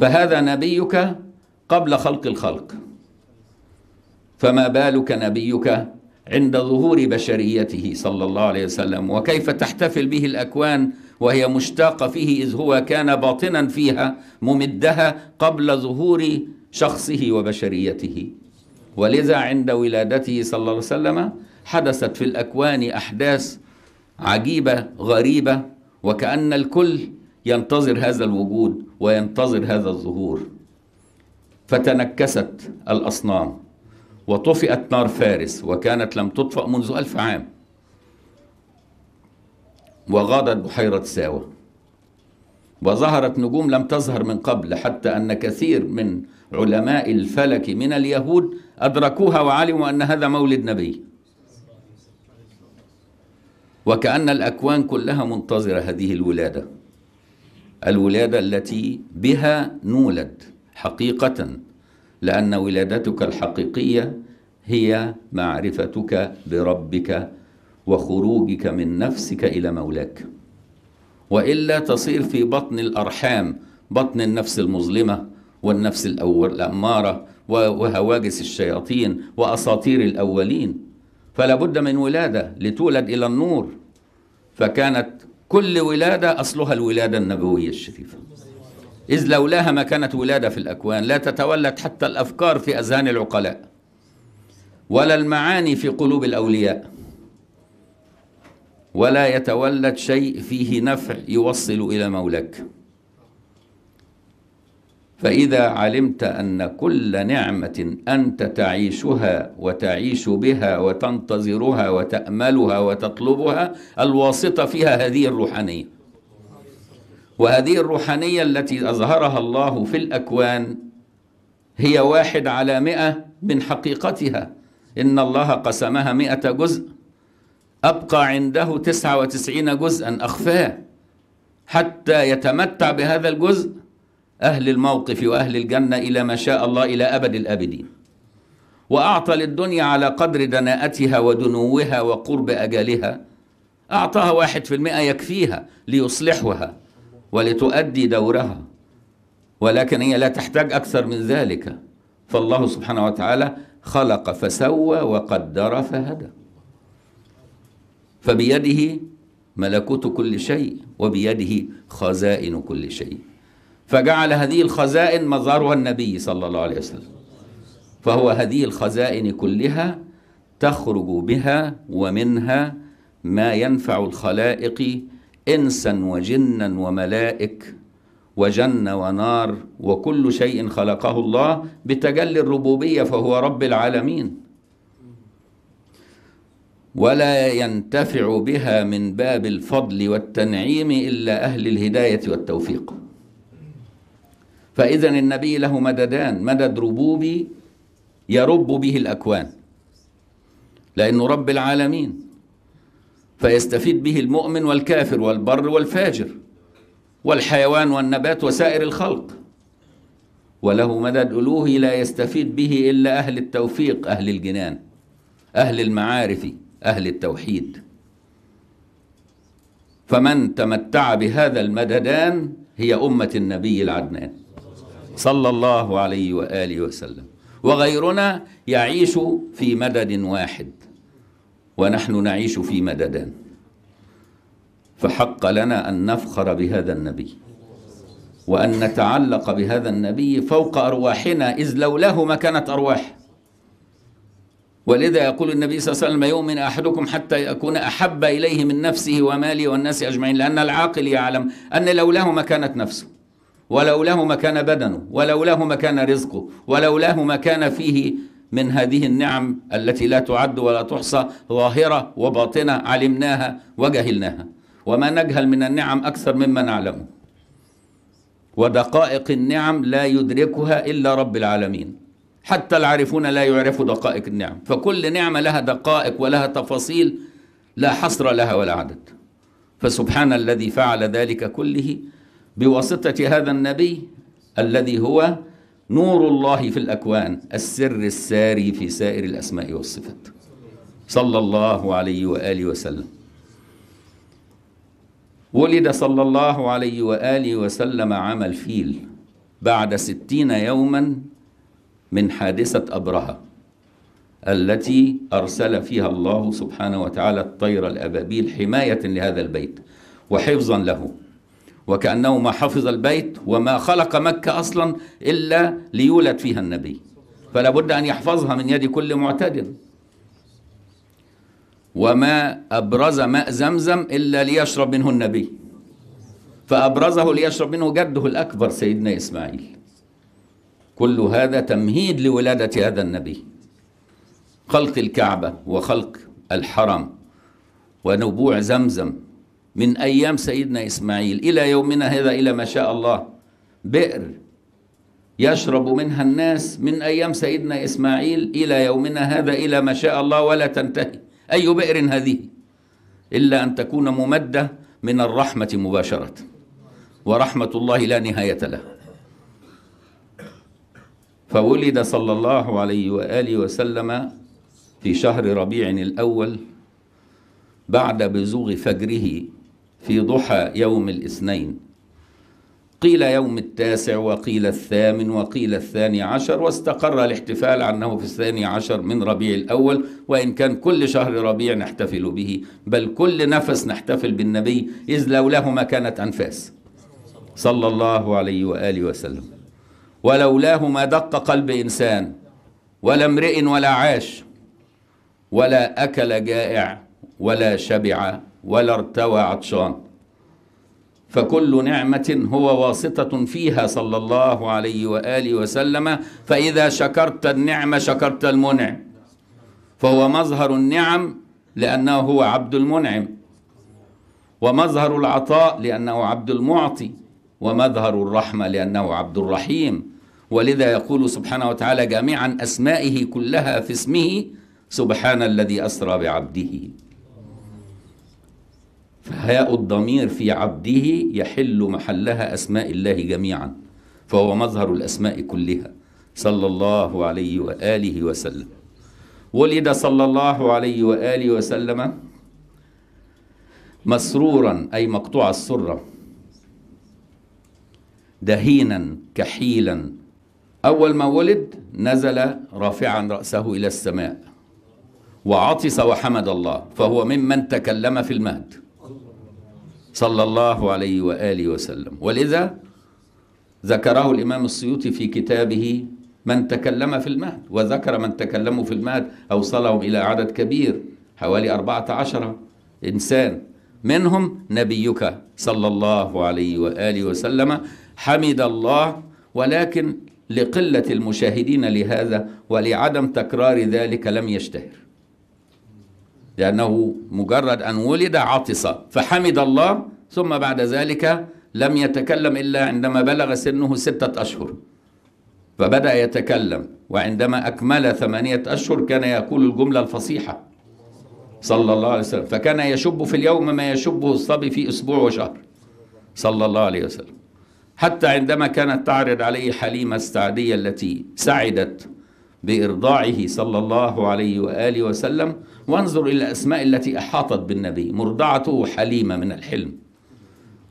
فهذا نبيك قبل خلق الخلق فما بالك نبيك عند ظهور بشريته صلى الله عليه وسلم وكيف تحتفل به الاكوان وهي مشتاقه فيه اذ هو كان باطنا فيها ممدها قبل ظهور شخصه وبشريته ولذا عند ولادته صلى الله عليه وسلم حدثت في الاكوان احداث عجيبه غريبه وكان الكل ينتظر هذا الوجود وينتظر هذا الظهور فتنكست الأصنام وطفئت نار فارس وكانت لم تطفأ منذ ألف عام وغادت بحيرة ساوة وظهرت نجوم لم تظهر من قبل حتى أن كثير من علماء الفلك من اليهود أدركوها وعلموا أن هذا مولد نبي وكأن الأكوان كلها منتظرة هذه الولادة الولادة التي بها نولد حقيقة لأن ولادتك الحقيقية هي معرفتك بربك وخروجك من نفسك إلى مولاك وإلا تصير في بطن الأرحام بطن النفس المظلمة والنفس الأول الأمارة وهواجس الشياطين وأساطير الأولين فلا بد من ولادة لتولد إلى النور فكانت كل ولادة أصلها الولادة النبوية الشريفة إذ لولاها ما كانت ولادة في الأكوان لا تتولد حتى الأفكار في أذهان العقلاء ولا المعاني في قلوب الأولياء ولا يتولد شيء فيه نفع يوصل إلى مولاك فإذا علمت أن كل نعمة أنت تعيشها وتعيش بها وتنتظرها وتأملها وتطلبها الواسطة فيها هذه الروحانية وهذه الروحانية التي أظهرها الله في الأكوان هي واحد على مئة من حقيقتها إن الله قسمها مئة جزء أبقى عنده تسعة وتسعين جزءا أخفاه حتى يتمتع بهذا الجزء أهل الموقف وأهل الجنة إلى ما شاء الله إلى أبد الآبدين وأعطى للدنيا على قدر دناءتها ودنوها وقرب أجلها أعطاها واحد في المئة يكفيها ليصلحها ولتؤدي دورها ولكن هي لا تحتاج أكثر من ذلك فالله سبحانه وتعالى خلق فسوى وقدر فهدى فبيده ملكوت كل شيء وبيده خزائن كل شيء فجعل هذه الخزائن مظهرها النبي صلى الله عليه وسلم فهو هذه الخزائن كلها تخرج بها ومنها ما ينفع الخلائق انسا وجنا وملائك وجنه ونار وكل شيء خلقه الله بتجلي الربوبيه فهو رب العالمين ولا ينتفع بها من باب الفضل والتنعيم الا اهل الهدايه والتوفيق فإذا النبي له مددان مدد ربوبي يرب به الأكوان لأنه رب العالمين فيستفيد به المؤمن والكافر والبر والفاجر والحيوان والنبات وسائر الخلق وله مدد ألوهي لا يستفيد به إلا أهل التوفيق أهل الجنان أهل المعارف أهل التوحيد فمن تمتع بهذا المددان هي أمة النبي العدنان صلى الله عليه واله وسلم وغيرنا يعيش في مدد واحد ونحن نعيش في مددان فحق لنا ان نفخر بهذا النبي وان نتعلق بهذا النبي فوق ارواحنا اذ لولاه ما كانت ارواح ولذا يقول النبي صلى الله عليه وسلم يؤمن احدكم حتى يكون احب اليه من نفسه وماله والناس اجمعين لان العاقل يعلم ان لولاه ما كانت نفسه ولولاه ما كان بدنه ولولاه ما كان رزقه ولولاه ما كان فيه من هذه النعم التي لا تعد ولا تحصى ظاهرة وباطنة علمناها وجهلناها وما نجهل من النعم أكثر مما نعلمه ودقائق النعم لا يدركها إلا رب العالمين حتى العارفون لا يعرفوا دقائق النعم فكل نعمة لها دقائق ولها تفاصيل لا حصر لها ولا عدد فسبحان الذي فعل ذلك كله بواسطة هذا النبي الذي هو نور الله في الأكوان السر الساري في سائر الأسماء والصفات صلى الله عليه وآله وسلم ولد صلى الله عليه وآله وسلم عام الفيل بعد ستين يوما من حادثة أبرهة التي أرسل فيها الله سبحانه وتعالى الطير الأبابيل حماية لهذا البيت وحفظا له وكأنه ما حفظ البيت وما خلق مكة أصلا إلا ليولد فيها النبي فلا بد أن يحفظها من يد كل معتد وما أبرز ماء زمزم إلا ليشرب منه النبي فأبرزه ليشرب منه جده الأكبر سيدنا إسماعيل كل هذا تمهيد لولادة هذا النبي خلق الكعبة وخلق الحرم ونبوع زمزم من أيام سيدنا إسماعيل إلى يومنا هذا إلى ما شاء الله بئر يشرب منها الناس من أيام سيدنا إسماعيل إلى يومنا هذا إلى ما شاء الله ولا تنتهي أي بئر هذه إلا أن تكون ممدة من الرحمة مباشرة ورحمة الله لا نهاية لها فولد صلى الله عليه وآله وسلم في شهر ربيع الأول بعد بزوغ فجره في ضحى يوم الاثنين قيل يوم التاسع وقيل الثامن وقيل الثاني عشر واستقر الاحتفال عنه في الثاني عشر من ربيع الأول وإن كان كل شهر ربيع نحتفل به بل كل نفس نحتفل بالنبي إذ لولاه ما كانت أنفاس صلى الله عليه وآله وسلم ولولاه ما دق قلب إنسان ولا امرئ ولا عاش ولا أكل جائع ولا شبع ولا ارتوى عطشان فكل نعمة هو واسطة فيها صلى الله عليه وآله وسلم فإذا شكرت النعمة شكرت المنعم فهو مظهر النعم لأنه هو عبد المنعم ومظهر العطاء لأنه عبد المعطي ومظهر الرحمة لأنه عبد الرحيم ولذا يقول سبحانه وتعالى جميعا أسمائه كلها في اسمه سبحان الذي أسرى بعبده فهاء الضمير في عبده يحل محلها أسماء الله جميعا فهو مظهر الأسماء كلها صلى الله عليه وآله وسلم ولد صلى الله عليه وآله وسلم مسرورا أي مقطوع السرة دهينا كحيلا أول ما ولد نزل رافعا رأسه إلى السماء وعطس وحمد الله فهو ممن تكلم في المهد صلى الله عليه وآله وسلم ولذا ذكره الإمام السيوطي في كتابه من تكلم في المهد وذكر من تكلموا في المهد أوصلهم إلى عدد كبير حوالي أربعة عشر إنسان منهم نبيك صلى الله عليه وآله وسلم حمد الله ولكن لقلة المشاهدين لهذا ولعدم تكرار ذلك لم يشتهر لأنه مجرد أن ولد عطس فحمد الله ثم بعد ذلك لم يتكلم إلا عندما بلغ سنه ستة أشهر فبدأ يتكلم وعندما أكمل ثمانية أشهر كان يقول الجملة الفصيحة صلى الله عليه وسلم فكان يشب في اليوم ما يشبه الصبي في أسبوع وشهر صلى الله عليه وسلم حتى عندما كانت تعرض عليه حليمة السعدية التي سعدت بإرضاعه صلى الله عليه وآله وسلم وانظر إلى الأسماء التي أحاطت بالنبي مرضعته حليمة من الحلم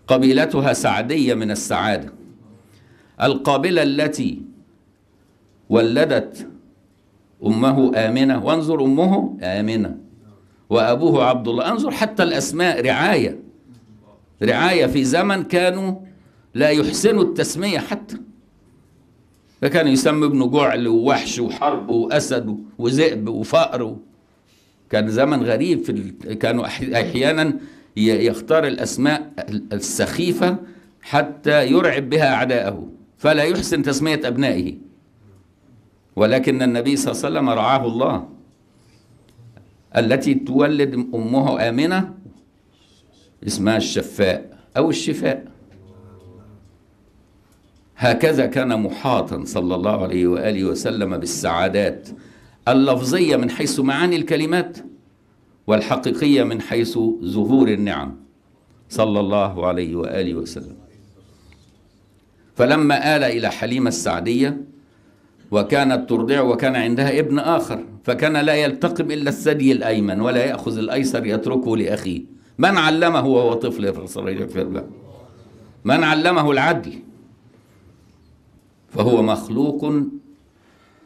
قبيلتها سعدية من السعادة القابلة التي ولدت أمه آمنة وانظر أمه آمنة وأبوه عبد الله انظر حتى الأسماء رعاية رعاية في زمن كانوا لا يحسنوا التسمية حتى ده كان يسمي ابنه جعل ووحش وحرب واسد وذئب وفقر كان زمن غريب في ال... كانوا احيانا يختار الاسماء السخيفه حتى يرعب بها اعدائه فلا يحسن تسميه ابنائه ولكن النبي صلى الله عليه وسلم رعاه الله التي تولد امه امنه اسمها الشفاء او الشفاء هكذا كان محاطا صلى الله عليه واله وسلم بالسعادات اللفظيه من حيث معاني الكلمات والحقيقيه من حيث ظهور النعم صلى الله عليه واله وسلم فلما آل الى حليمه السعديه وكانت ترضع وكان عندها ابن آخر فكان لا يلتقم إلا الثدي الأيمن ولا يأخذ الأيسر يتركه لأخيه من علمه وهو طفل في من علمه العدل فهو مخلوق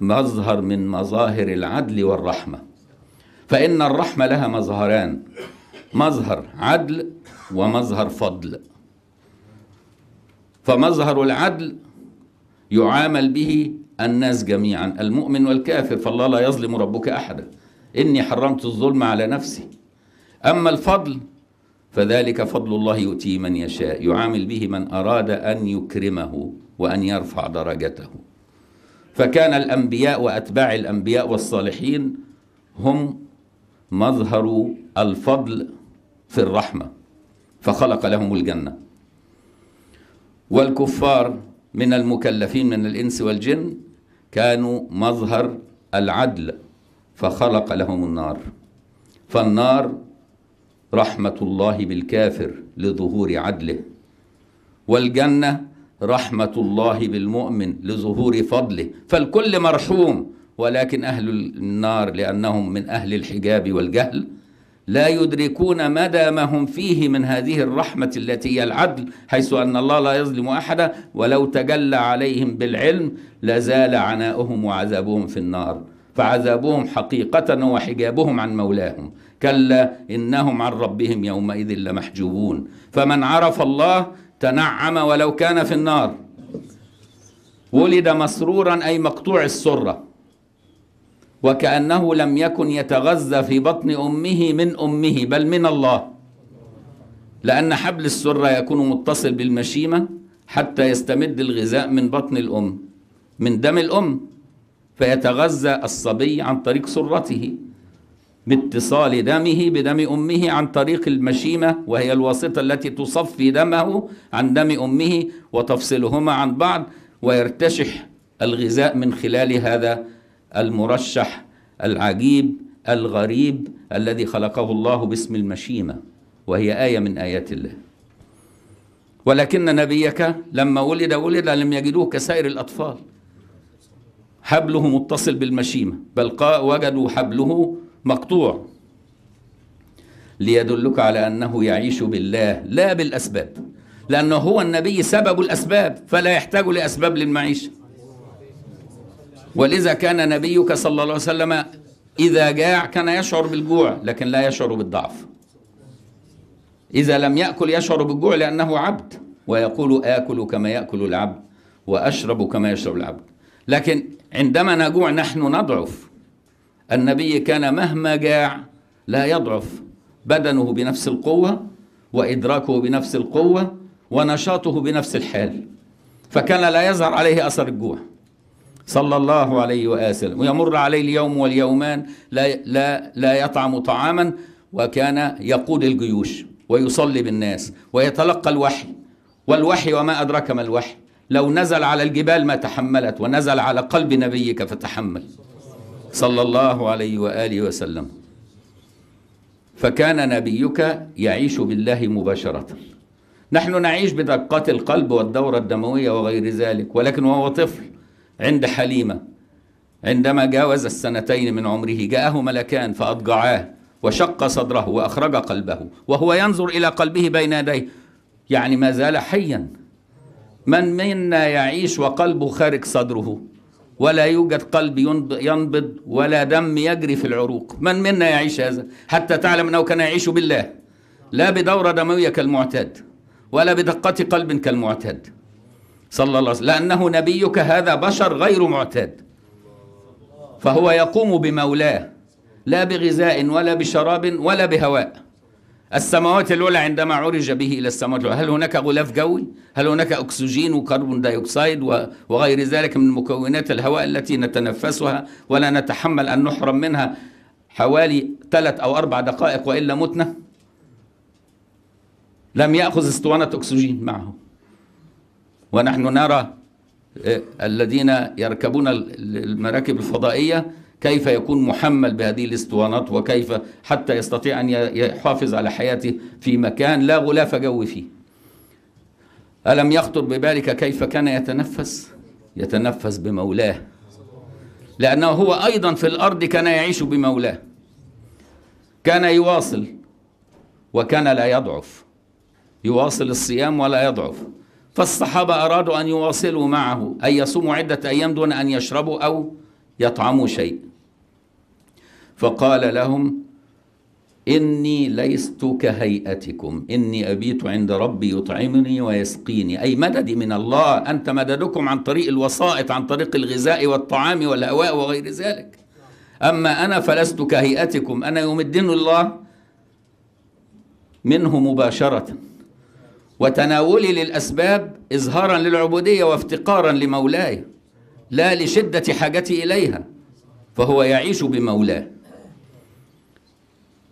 مظهر من مظاهر العدل والرحمة فإن الرحمة لها مظهران مظهر عدل ومظهر فضل فمظهر العدل يعامل به الناس جميعا المؤمن والكافر فالله لا يظلم ربك أحدا إني حرمت الظلم على نفسي أما الفضل فذلك فضل الله يؤتيه من يشاء يعامل به من أراد أن يكرمه وأن يرفع درجته فكان الأنبياء وأتباع الأنبياء والصالحين هم مظهر الفضل في الرحمة فخلق لهم الجنة والكفار من المكلفين من الإنس والجن كانوا مظهر العدل فخلق لهم النار فالنار رحمة الله بالكافر لظهور عدله والجنة رحمة الله بالمؤمن لظهور فضله فالكل مرحوم ولكن أهل النار لأنهم من أهل الحجاب والجهل لا يدركون مدى ما هم فيه من هذه الرحمة التي هي العدل حيث أن الله لا يظلم أحدا ولو تجلى عليهم بالعلم لزال عناؤهم وعذابهم في النار فعذابهم حقيقة وحجابهم عن مولاهم كلا إنهم عن ربهم يومئذ لمحجوبون فمن عرف الله تنعم ولو كان في النار ولد مسرورا أي مقطوع السرة وكأنه لم يكن يتغذى في بطن أمه من أمه بل من الله لأن حبل السرة يكون متصل بالمشيمة حتى يستمد الغذاء من بطن الأم من دم الأم فيتغذى الصبي عن طريق سرته باتصال دمه بدم أمه عن طريق المشيمة وهي الواسطة التي تصفي دمه عن دم أمه وتفصلهما عن بعض ويرتشح الغذاء من خلال هذا المرشح العجيب الغريب الذي خلقه الله باسم المشيمة وهي آية من آيات الله ولكن نبيك لما ولد ولد لم يجدوه كسائر الأطفال حبله متصل بالمشيمة بل وجدوا حبله مقطوع ليدلك على أنه يعيش بالله لا بالأسباب لأنه هو النبي سبب الأسباب فلا يحتاج لأسباب للمعيشة ولذا كان نبيك صلى الله عليه وسلم إذا جاع كان يشعر بالجوع لكن لا يشعر بالضعف إذا لم يأكل يشعر بالجوع لأنه عبد ويقول آكل كما يأكل العبد وأشرب كما يشرب العبد لكن عندما نجوع نحن نضعف النبي كان مهما جاع لا يضعف بدنه بنفس القوة وإدراكه بنفس القوة ونشاطه بنفس الحال فكان لا يظهر عليه أثر الجوع صلى الله عليه وسلم ويمر عليه اليوم واليومان لا, لا, لا يطعم طعاما وكان يقود الجيوش ويصلي بالناس ويتلقى الوحي والوحي وما أدرك ما الوحي لو نزل على الجبال ما تحملت ونزل على قلب نبيك فتحمل صلى الله عليه وآله وسلم فكان نبيك يعيش بالله مباشرة نحن نعيش بدقات القلب والدورة الدموية وغير ذلك ولكن وهو طفل عند حليمة عندما جاوز السنتين من عمره جاءه ملكان فأضجعاه وشق صدره وأخرج قلبه وهو ينظر إلى قلبه بين يديه يعني ما زال حيا من منا يعيش وقلبه خارج صدره ولا يوجد قلب ينبض ولا دم يجري في العروق من منا يعيش هذا حتى تعلم أنه كان يعيش بالله لا بدورة دموية كالمعتاد ولا بدقة قلب كالمعتاد صلى الله عليه وسلم لأنه نبيك هذا بشر غير معتاد فهو يقوم بمولاه لا بغذاء ولا بشراب ولا بهواء السماوات الأولى عندما عرج به إلى السماوات الأولى هل هناك غلاف جوي؟ هل هناك أكسجين وكربون دايوكسيد وغير ذلك من مكونات الهواء التي نتنفسها ولا نتحمل أن نحرم منها حوالي ثلاث أو أربع دقائق وإلا متنا؟ لم يأخذ اسطوانة أكسجين معه ونحن نرى آه، الذين يركبون المراكب الفضائية كيف يكون محمل بهذه الاسطوانات وكيف حتى يستطيع أن يحافظ على حياته في مكان لا غلاف جوي فيه ألم يخطر ببالك كيف كان يتنفس يتنفس بمولاه لأنه هو أيضا في الأرض كان يعيش بمولاه كان يواصل وكان لا يضعف يواصل الصيام ولا يضعف فالصحابة أرادوا أن يواصلوا معه أن يصوموا عدة أيام دون أن يشربوا أو يطعموا شيء فقال لهم إني ليست كهيئتكم إني أبيت عند ربي يطعمني ويسقيني أي مددي من الله أنت مددكم عن طريق الوسائط عن طريق الغذاء والطعام والهواء وغير ذلك أما أنا فلست كهيئتكم أنا يمدني الله منه مباشرة وتناولي للأسباب إظهارا للعبودية وافتقارا لمولاي لا لشدة حاجتي إليها فهو يعيش بمولاه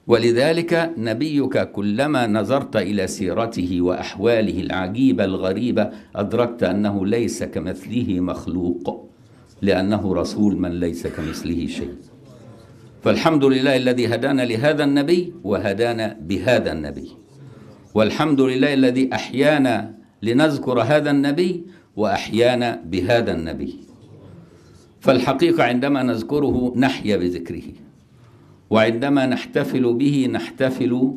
ولذلك نبيك كلما نظرت إلى سيرته وأحواله العجيبة الغريبة أدركت أنه ليس كمثله مخلوق لأنه رسول من ليس كمثله شيء فالحمد لله الذي هدانا لهذا النبي وهدانا بهذا النبي والحمد لله الذي أحيانا لنذكر هذا النبي وأحيانا بهذا النبي فالحقيقة عندما نذكره نحيا بذكره وعندما نحتفل به نحتفل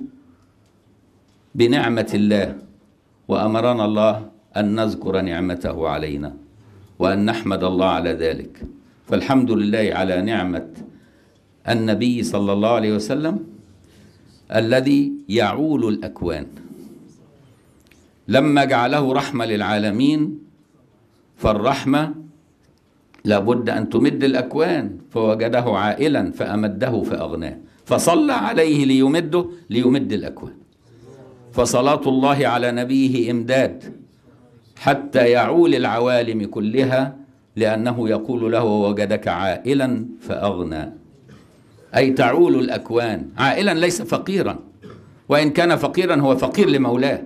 بنعمة الله وأمرنا الله أن نذكر نعمته علينا وأن نحمد الله على ذلك فالحمد لله على نعمة النبي صلى الله عليه وسلم الذي يعول الأكوان لما جعله رحمة للعالمين فالرحمة لابد أن تمد الأكوان فوجده عائلا فأمده فأغناه فصلى عليه ليمده ليمد الأكوان فصلاة الله على نبيه إمداد حتى يعول العوالم كلها لأنه يقول له وجدك عائلا فأغنى أي تعول الأكوان عائلا ليس فقيرا وإن كان فقيرا هو فقير لمولاه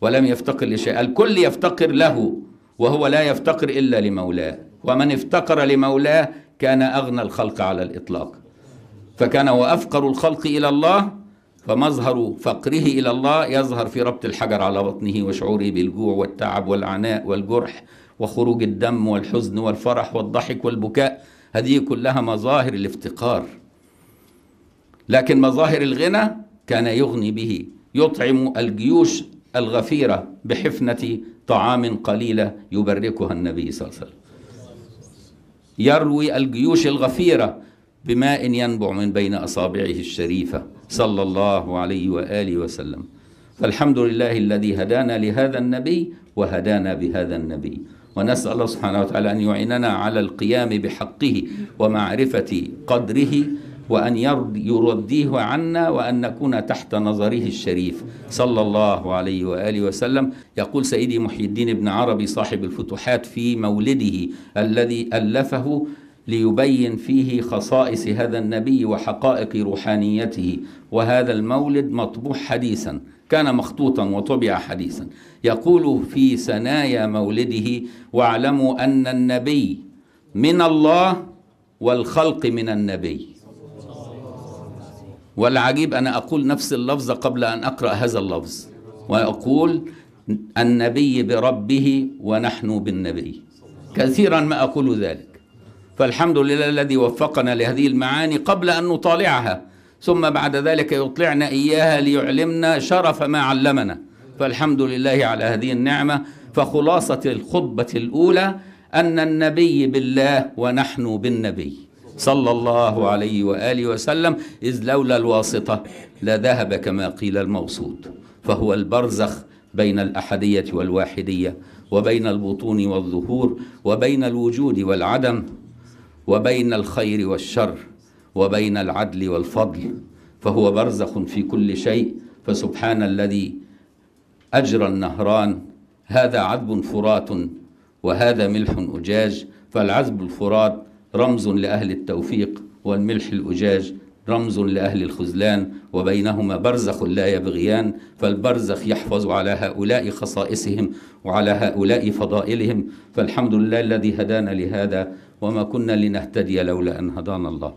ولم يفتقر لشيء الكل يفتقر له وهو لا يفتقر إلا لمولاه ومن افتقر لمولاه كان أغنى الخلق على الإطلاق فكان هو افقر الخلق إلى الله فمظهر فقره إلى الله يظهر في ربط الحجر على بطنه وشعوره بالجوع والتعب والعناء والجرح وخروج الدم والحزن والفرح والضحك والبكاء هذه كلها مظاهر الافتقار لكن مظاهر الغنى كان يغني به يطعم الجيوش الغفيرة بحفنة طعام قليلة يبركها النبي صلى الله عليه وسلم يروي الجيوش الغفيرة بماء ينبع من بين أصابعه الشريفة صلى الله عليه وآله وسلم فالحمد لله الذي هدانا لهذا النبي وهدانا بهذا النبي ونسأل الله سبحانه وتعالى أن يعيننا على القيام بحقه ومعرفة قدره وأن يرديه عنا وأن نكون تحت نظره الشريف صلى الله عليه وآله وسلم يقول سيدي محي الدين بن عربي صاحب الفتوحات في مولده الذي ألفه ليبين فيه خصائص هذا النبي وحقائق روحانيته وهذا المولد مطبوع حديثا كان مخطوطا وطبع حديثا يقول في ثنايا مولده واعلموا أن النبي من الله والخلق من النبي والعجيب أنا أقول نفس اللفظ قبل أن أقرأ هذا اللفظ وأقول النبي بربه ونحن بالنبي كثيرا ما أقول ذلك فالحمد لله الذي وفقنا لهذه المعاني قبل أن نطالعها ثم بعد ذلك يطلعنا إياها ليعلمنا شرف ما علمنا فالحمد لله على هذه النعمة فخلاصة الخطبة الأولى أن النبي بالله ونحن بالنبي صلى الله عليه وآله وسلم إذ لولا الواسطة لذهب كما قيل الموصود فهو البرزخ بين الأحدية والواحدية وبين البطون والظهور وبين الوجود والعدم وبين الخير والشر وبين العدل والفضل فهو برزخ في كل شيء فسبحان الذي أجرى النهران هذا عذب فرات وهذا ملح أجاج فالعذب الفرات رمز لأهل التوفيق والملح الأجاج رمز لأهل الخذلان وبينهما برزخ لا يبغيان فالبرزخ يحفظ على هؤلاء خصائصهم وعلى هؤلاء فضائلهم فالحمد لله الذي هدانا لهذا وما كنا لنهتدي لولا أن هدانا الله